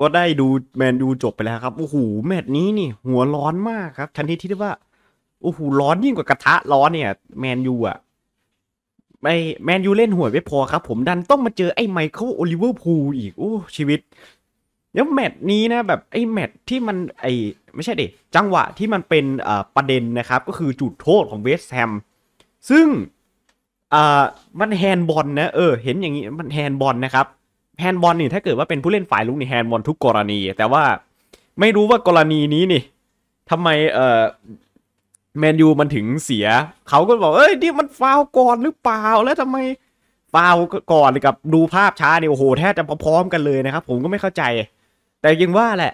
ก็ได้ดูแมนยูจบไปแล้วครับโอ้โหแมตช์นี้นี่หัวร้อนมากครับชนิดที่เรียกว่าโอ้โหร้อนยิ่งกว่ากระทะร้อนเนี่ยแมนยูอ่ะ ไม่แมนยูเล่นหวยไม่พอครับ ผมดันต้องมาเจอไอ้ไมเคิลโอลิเวอร์พูลอีกโอ้ชีวิต แล้วแมตช์นี้นะแบบไอ้แมตช์ที่มันไอ้ไม่ใช่เด็จังหวะที่มันเป็นประเด็นนะครับ ก็คือจุดโทษของเวสแฮมซึ่งอ่ามันแฮนบอลนะ เออเห็นอย่างนี้มันแฮนบอลนะครับแฮนด์บอลนี่ถ้าเกิดว่าเป็นผู้เล่นฝ่ายลุกนี่แฮนด์บอลทุกกรณีแต่ว่าไม่รู้ว่ากรณีนี้นี่ทำไมเออแมนยูมันถึงเสีย เขาก็บอกเอ้ยนี่มันฟาวก่อนหรือเปล่าแล้วทำไมฟาวก่อนกับดูภาพช้าเนี่ยโอ้โห แทบจะพร้อมกันเลยนะครับ ผมก็ไม่เข้าใจ แต่ยังว่าแหละ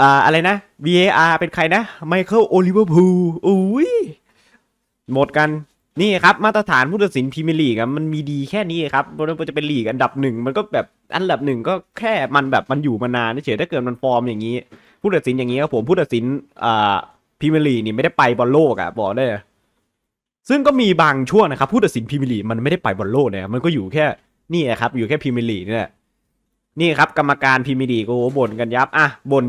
อ่าอะไรนะ VAR เป็นใครนะไมเคิลโอลิเวอร์พูลอุ้ยหมดกันนี่ครับมาตรฐานผู้ตัดสินพรีเมียร์ลีกมันมีดีแค่นี้ครับมันจะเป็นลีก อันดับหนึ่ง มันก็แบบอันดับหนึ่งก็แค่มันแบบมันอยู่มานานเฉยถ้าเกิดมันฟอร์มอย่างนี้ ผู้ตัดสินอย่างนี้ครับผมผู้ตัดสินอ่าพรีเมียร์ลีกนี่ไม่ได้ไปบอลโลกอ่ะบอกได้ซึ่งก็มีบางช่วงนะครับผู้ตัดสินพรีเมียร์ลีกมันไม่ได้ไปบอลโลกเนี่ยมันก็อยู่แค่นี่ครับอยู่แค่พรีเมียร์ลีกนี่แหละนี่ครับกรรมการพรีเมียร์ลีกโอ้บ่นกันยับอ่ะบ่น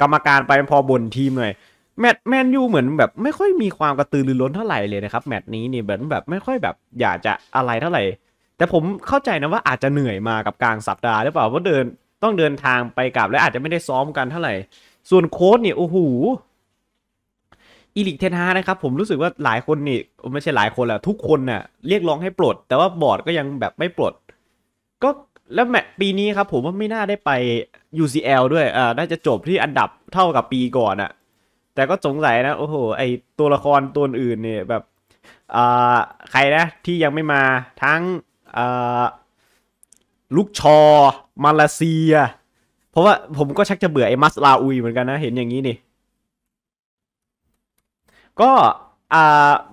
กรรมการไปพอบ่นทีมหน่อยแมตแมนยูเหมือนแบบไม่ค่อยมีความกระตือรือร้นเท่าไหร่เลยนะครับแมต์นี้นี่เหมือนแบบไม่ค่อยแบบอยากจะอะไรเท่าไหร่ แต่ผมเข้าใจนะว่าอาจจะเหนื่อยมากับกลางสัปดาห์หรือเปล่าเพราะเดินต้องเดินทางไปกลับ และอาจจะไม่ได้ซ้อมกันเท่าไหร่ ส่วนโค้ดเนี่ยโอ้โหอีลิกเทนฮานะครับผมรู้สึกว่าหลายคนนี่ ไม่ใช่หลายคนแหละทุกคนน่ะเรียกร้องให้ปลด แต่ว่าบอร์ดก็ยังแบบไม่ปลด ก็แล้วแมตปีนี้ครับผมว่าไม่น่าได้ไป UCL ด้วยอ่าน่าจะจบที่อันดับเท่ากับปีก่อนอะแต่ก็สงสัยนะโอ้โห ไอตัวละครตัวอื่นเนี่ยแบบอ่ใครนะที่ยังไม่มาทั้งลูกชอ มาเลเซีย เพราะว่าผมก็ชักจะเบื่อไอมัสลาอุยเหมือนกันนะ เห็นอย่างนี้นี่ ก็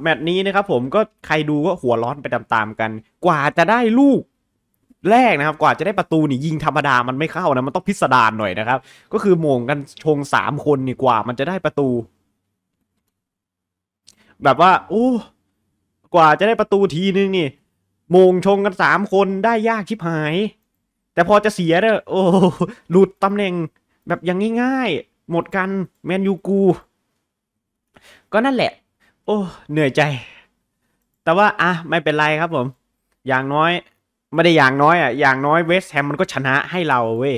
แมตช์นี้นะครับผมก็ใครดูก็หัวร้อนไปตามๆกัน กว่าจะได้ลูกแรกนะครับกว่าจะได้ประตูนี่ยิงธรรมดามันไม่เข้านะมันต้องพิสดารหน่อยนะครับ ก็คือหมงกันชงสามคนนี่กว่ามันจะได้ประตู แบบว่าโอ้กว่าจะได้ประตูทีนึงนี่หมงชงกันสามคนได้ยากชิบหาย แต่พอจะเสียเนี่ยโอ้หลุดตำแหน่ง แบบยังง่าย ๆ หมดกันแมนยูกู ก็นั่นแหละ โอ้ เหนื่อยใจ แต่ว่าอ่ะไม่เป็นไรครับผม อย่างน้อยไม่ได้อย่างน้อยอ่ะ อย่างน้อยเวสแฮมมันก็ชนะให้เราเว้ย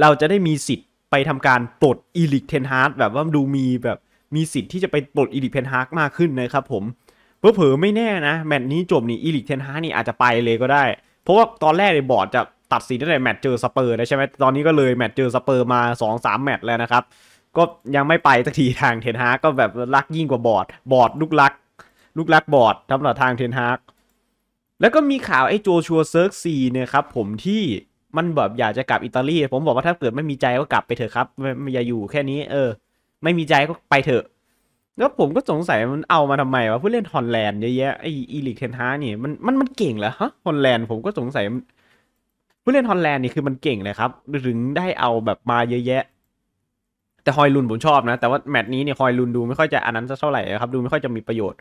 เราจะได้มีสิทธิ์ไปทำการปลดอีลิกเทนฮาร์ดแบบว่าดูมีแบบมีสิทธิ์ที่จะไปปลดอีลิกเทนฮาร์ดมากขึ้นนะครับผมเพอเผ่อไม่แน่นะแมตช์นี้จบนี่อีลิกเทนฮาร์ดนี่อาจจะไปเลยก็ได้ เพราะว่าตอนแรกในบอร์ดจะตัดสินตั้งแต่แมตช์เจอสเปอร์นะใช่ไหมตอนนี้ก็เลยแมตช์เจอสเปอร์มา2-3แมตช์แล้วนะครับ ก็ยังไม่ไปสักทีทางเทนฮาร์ดก็แบบรักยิ่งกว่าบอร์ดบอร์ดลูกรัก ลูกรัก บอร์ดทำหรับทางเทนฮาร์ดแล้วก็มีข่าวไอ้โจชัวเซิร์กซีเนี่ยครับผมที่มันแบบอยากจะกลับอิตาลี ผมบอกว่าถ้าเกิดไม่มีใจก็กลับไปเถอะครับ ไม่อย่าอยู่แค่นี้ เออ ไม่มีใจก็ไปเถอะ แล้วผมก็สงสัยมันเอามาทำไมวะผู้เล่นฮอลแลนด์เยอะแยะไอ้อีลิกเทนฮาเนี่ยมันมันมันเก่งเหรอฮะฮอลแลนด์ผมก็สงสัยผู้เล่นฮอลแลนด์นี่คือมันเก่งเลยครับถึงได้เอาแบบมาเยอะแยะ แต่ฮอยลุนผมชอบนะ แต่ว่าแมตช์นี้เนี่ยฮอยลุนดูไม่ค่อยจะอันนั้นจะเท่าไหร่ครับ ดูไม่ค่อยจะมีประโยชน์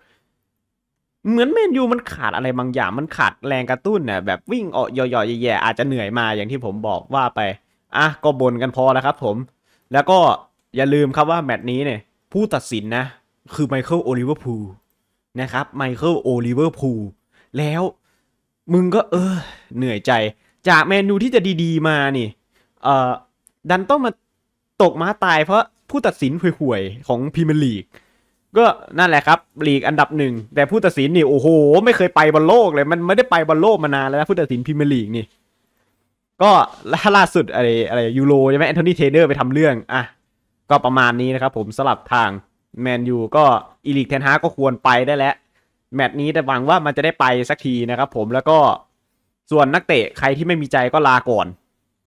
เหมือนแมนยูมันขาดอะไรบางอย่างมันขาดแรงกระตุ้นเนี่ยแบบวิ่งออกย่อยๆแย่ๆอาจจะเหนื่อยมาอย่างที่ผมบอกว่าไปอ่ะก็บ่นกันพอแล้วครับผม แล้วก็อย่าลืมครับว่าแมตช์นี้เนี่ย ผู้ตัดสินนะ คือไมเคิลโอลิเวอร์พูลนะครับไมเคิลโอลิเวอร์พูลแล้วมึงก็เออ เหนื่อยใจ จากแมนยูที่จะดีๆมานี่เออดันต้องมาตกม้าตายเพราะผู้ตัดสินห่วยๆ ของพรีเมียร์ลีกก็นั่นแหละครับ ลีกอันดับหนึ่ง แต่ผู้ตัดสินนี่โอ้โห ไม่เคยไปบอลโลกเลย มันไม่ได้ไปบอลโลกมานานแล้วผู้ตัดสินพรีเมียร์ลีกนี่ก็ล่าสุดอะไรอะไรยูโรใช่ไหมแอนโทนีเทเนอร์ไปทำเรื่องอ่ะก็ประมาณนี้นะครับผมสลับทางแมนยูก็อีลิกเทนฮาก็ควรไปได้แล้วแมตช์นี้แต่หวังว่ามันจะได้ไปสักทีนะครับผมแล้วก็ส่วนนักเตะใครที่ไม่มีใจก็ลาก่อน